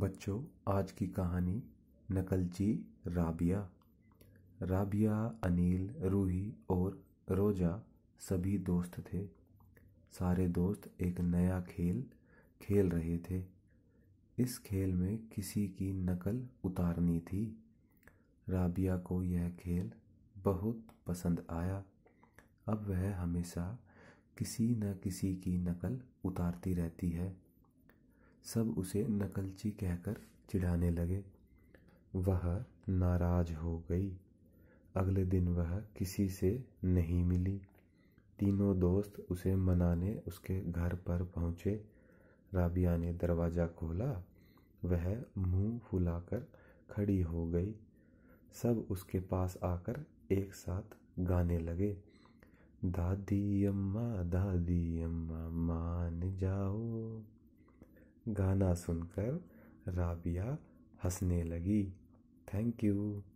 बच्चों आज की कहानी नकलची राबिया राबिया अनिल रूही और रोजा सभी दोस्त थे सारे दोस्त एक नया खेल खेल रहे थे इस खेल में किसी की नकल उतारनी थी राबिया को यह खेल बहुत पसंद आया अब वह हमेशा किसी न किसी की नकल उतारती रहती है सब उसे नकलची कहकर चिढ़ाने लगे वह नाराज हो गई अगले दिन वह किसी से नहीं मिली तीनों दोस्त उसे मनाने उसके घर पर पहुँचे राबिया ने दरवाज़ा खोला वह मुंह फुलाकर खड़ी हो गई सब उसके पास आकर एक साथ गाने लगे दादी अम्मा दादी अम्मा मान जाओ गाना सुनकर राबिया हंसने लगी थैंक यू